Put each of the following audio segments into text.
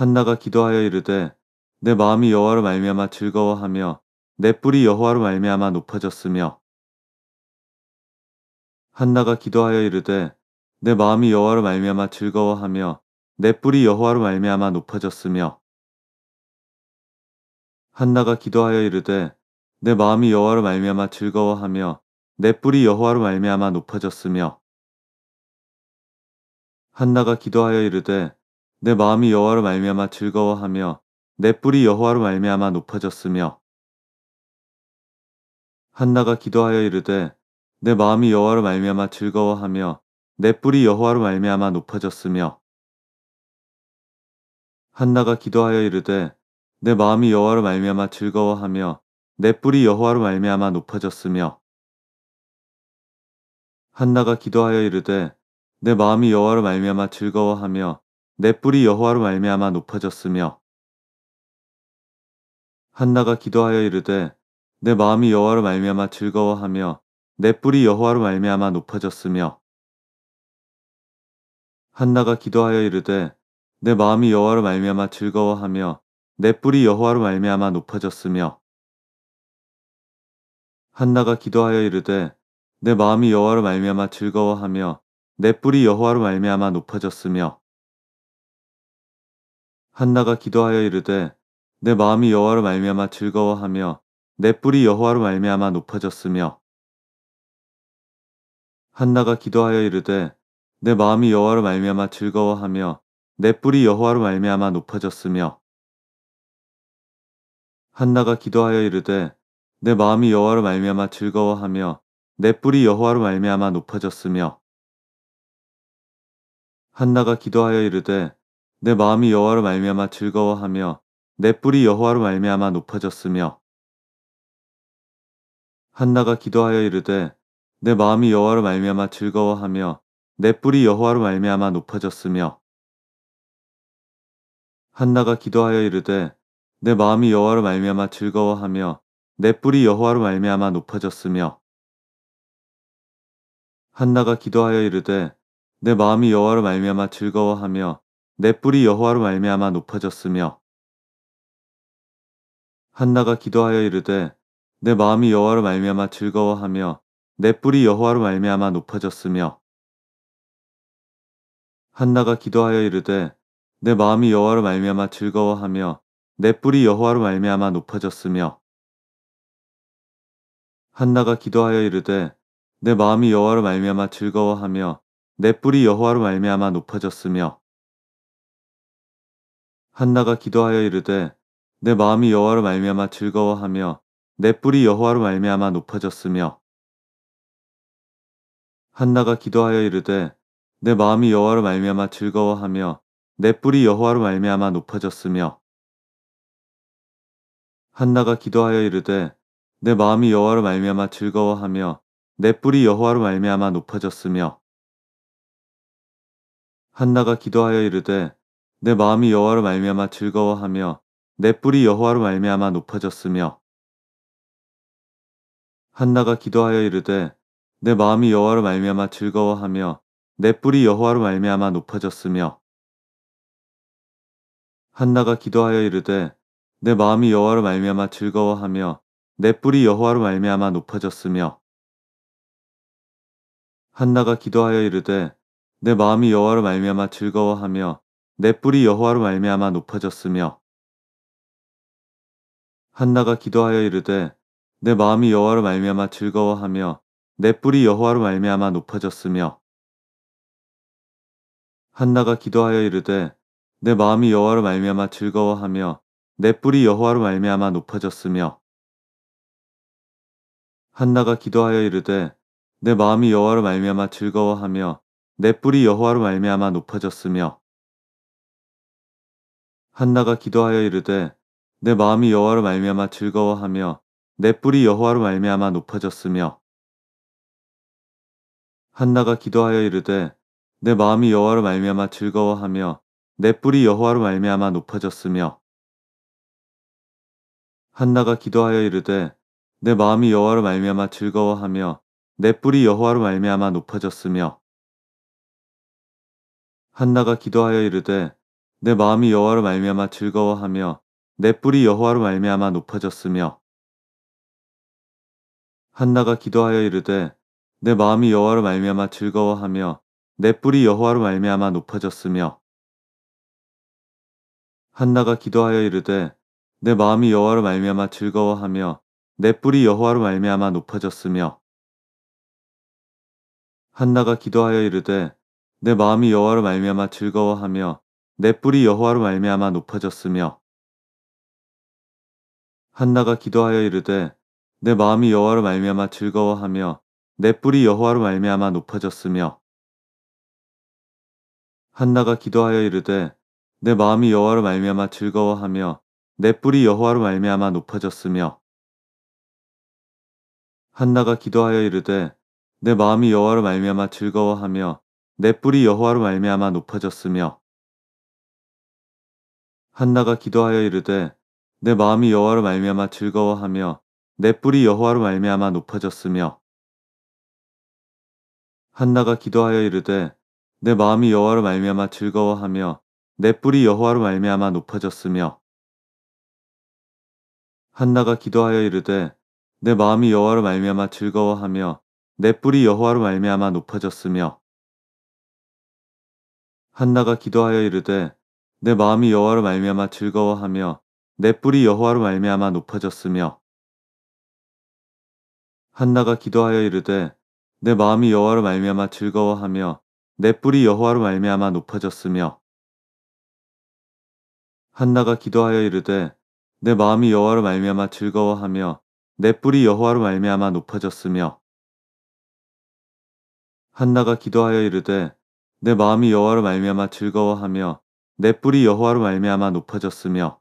한나가 기도하여 이르되 내 마음이 여호와로 말미암아 즐거워하며 내 뿔이 여호와로 말미암아 높아졌으며 한나가 기도하여 이르되 내 마음이 여호와로 말미암아 즐거워하며 내 뿔이 여호와로 말미암아 높아졌으며 한나가 기도하여 이르되 내 마음이 여호와로 말미암아 즐거워하며 내 뿔이 여호와로 말미암아 높아졌으며 한나가 기도하여 이르되 내 마음이 여호와로 말미암아 즐거워하며 내 뿔이 여호와로 말미암아 높아졌으며 한나가 기도하여 이르되 내 마음이 여호와로 말미암아 즐거워하며 내 뿔이 여호와로 말미암아 높아졌으며 한나가 기도하여 이르되 내 마음이 여호와로 말미암아 즐거워하며 내 뿔이 여호와로 말미암아 높아졌으며 한나가 기도하여 이르되 내 마음이 여호와로 말미암아 즐거워하며 내 뿔이 여호와로 말미암아 높아졌으며 한나가 기도하여 이르되 내 마음이 여호와로 말미암아 즐거워하며 내 뿔이 여호와로 말미암아 높아졌으며 한나가 기도하여 이르되 내 마음이 여호와로 말미암아 즐거워하며 내 뿔이 여호와로 말미암아 높아졌으며 한나가 기도하여 이르되 내 마음이 여호와로 말미암아 즐거워하며 내 뿔이 여호와로 말미암아 높아졌으며 한나가 기도하여 이르되 내 마음이 여호와로 말미암아 즐거워하며 내 뿔이 여호와로 말미암아 높아졌으며 한나가 기도하여 이르되 내 마음이 여호와로 말미암아 즐거워하며 내 뿔이 여호와로 말미암아 높아졌으며 한나가 기도하여 이르되 내 마음이 여호와로 말미암아 즐거워하며 내 뿔이 여호와로 말미암아 높아졌으며 한나가 기도하여 이르되 내 마음이 여호와로 말미암아 즐거워하며 내 뿔이 여호와로 말미암아 높아졌으며 한나가 기도하여 이르되 내 마음이 여호와로 말미암아 즐거워하며 내 뿔이 여호와로 말미암아 높아졌으며 한나가 기도하여 이르되 내 마음이 여호와로 말미암아 즐거워하며 내 뿔이 여호와로 말미암아 높아졌으며 한나가 기도하여 이르되 내 마음이 여호와로 말미암아 즐거워하며 내 뿔이 여호와로 말미암아 높아졌으며 한나가 기도하여 이르되 내 마음이 여호와로 말미암아 즐거워하며 내 뿔이 여호와로 말미암아 높아졌으며 한나가 기도하여 이르되 내 마음이 여호와로 말미암아 즐거워하며 내 뿔이 여호와로 말미암아 높아졌으며 한나가 기도하여 이르되 내 마음이 여호와로 말미암아 즐거워하며 내 뿔이 여호와로 말미암아 높아졌으며 한나가 기도하여 이르되 내 마음이 여호와로 말미암아 즐거워하며 내 뿔이 여호와로 말미암아 높아졌으며 한나가 기도하여 이르되 내 마음이 여호와로 말미암아 즐거워하며 내 뿔이 여호와로 말미암아 높아졌으며 한나가 기도하여 이르되 내 마음이 여호와로 말미암아 즐거워하며 내 뿔이 여호와로 말미암아 높아졌으며 한나가 기도하여 이르되 내 마음이 여호와로 말미암아 즐거워하며 내 뿔이 여호와로 말미암아 높아졌으며 한나가 기도하여 이르되 내 마음이 여호와로 말미암아 즐거워하며 내 뿔이 여호와로 말미암아 높아졌으며 한나가 기도하여 이르되 내 마음이 여호와로 말미암아 즐거워하며 내 뿔이 여호와로 말미암아 높아졌으며 한나가 기도하여 이르되 내 마음이 여호와로 말미암아 즐거워하며 내 뿔이 여호와로 말미암아 높아졌으며 한나가 기도하여 이르되 내 마음이 여호와로 말미암아 즐거워하며 내 뿔이 여호와로 말미암아 높아졌으며 한나가 기도하여 이르되 내 마음이 여호와로 말미암아 즐거워하며 내 뿔이 여호와로 말미암아 높아졌으며 한나가 기도하여 이르되 내 마음이 여호와로 말미암아 즐거워하며 내 뿔이 여호와로 말미암아 높아졌으며 한나가 기도하여 이르되 내 마음이 여호와로 말미암아 즐거워하며 내 뿔이 여호와로 말미암아 높아졌으며 한나가 기도하여 이르되 내 마음이 여호와로 말미암아 즐거워하며 내 뿔이 여호와로 말미암아 높아졌으며 한나가 기도하여 이르되 내 마음이 여호와로 말미암아 즐거워하며 내 뿔이 여호와로 말미암아 높아졌으며 한나가 기도하여 이르되 내 마음이 여호와로 말미암아 즐거워하며 내 뿔이 여호와로 말미암아 높아졌으며 한나가 기도하여 이르되 내 마음이 여호와로 말미암아 즐거워하며 내 뿔이 여호와로 말미암아 높아졌으며 한나가 기도하여 이르되 내 마음이 여호와로 말미암아 즐거워하며 내 뿔이 여호와로 말미암아 높아졌으며 한나가 기도하여 이르되 내 마음이 여호와로 말미암아 즐거워하며 내 뿔이 여호와로 말미암아 높아졌으며 한나가 기도하여 이르되 내 마음이 여호와로 말미암아 즐거워하며 내 뿔이 여호와로 말미암아 높아졌으며 한나가 기도하여 이르되 내 마음이 여호와로 말미암아 즐거워하며 내 뿔이 여호와로 말미암아 높아졌으며 한나가 기도하여 이르되 내 마음이 여호와로 말미암아 즐거워하며 내 뿔이 여호와로 말미암아 높아졌으며 한나가 기도하여 이르되 내 마음이 여호와로 말미암아 즐거워하며 내 뿔이 여호와로 말미암아 높아졌으며 한나가 기도하여 이르되 내 마음이 여호와로 말미암아 즐거워하며 내 뿔이 여호와로 말미암아 높아졌으며 한나가 기도하여 이르되 내 마음이 여호와로 말미암아 즐거워하며 내 뿔이 여호와로 말미암아 높아졌으며 한나가 기도하여 이르되 내 마음이 여호와로 말미암아 즐거워하며 내 뿔이 여호와로 말미암아 높아졌으며 한나가 기도하여 이르되 내 마음이 여호와로 말미암아 즐거워하며 내 뿔이 여호와로 말미암아 높아졌으며 한나가 기도하여 이르되 내 마음이 여호와로 말미암아 즐거워하며 내 뿔이 여호와로 말미암아 높아졌으며 한나가 기도하여 이르되 내 마음이 여호와로 말미암아 즐거워하며 내 뿔이 여호와로 말미암아 높아졌으며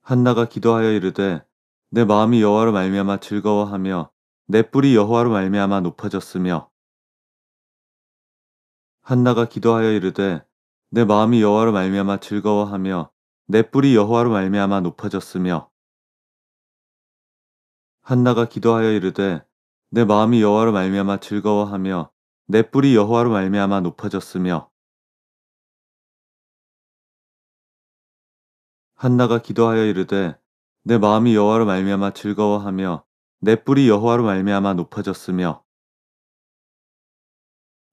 한나가 기도하여 이르되 내 마음이 여호와로 말미암아 즐거워하며 내 뿔이 여호와로 말미암아 높아졌으며 한나가 기도하여 이르되 내 마음이 여호와로 말미암아 즐거워하며 내 뿔이 여호와로 말미암아 높아졌으며 한나가 기도하여 이르되 내 마음이 여호와로 말미암아 즐거워하며 내 뿔이 여호와로 말미암아 높아졌으며 한나가 기도하여 이르되 내 마음이 여호와로 말미암아 즐거워하며 내 뿔이 여호와로 말미암아 높아졌으며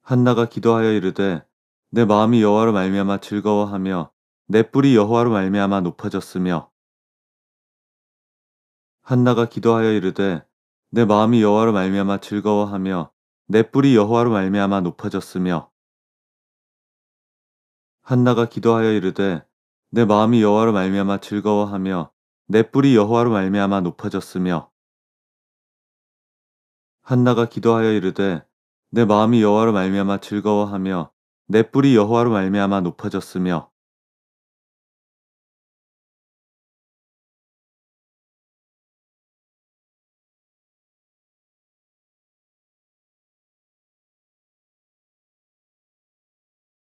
한나가 기도하여 이르되 내 마음이 여호와로 말미암아 즐거워하며 내 뿔이 여호와로 말미암아 높아졌으며 한나가 기도하여 이르되 내 마음이 여호와로 말미암아 즐거워하며 내 뿔이 여호와로 말미암아 높아졌으며 한나가 기도하여 이르되 내 마음이 여호와로 말미암아 즐거워하며 내 뿔이 여호와로 말미암아 높아졌으며 한나가 기도하여 이르되 내 마음이 여호와로 말미암아 즐거워하며 내 뿔이 여호와로 말미암아 높아졌으며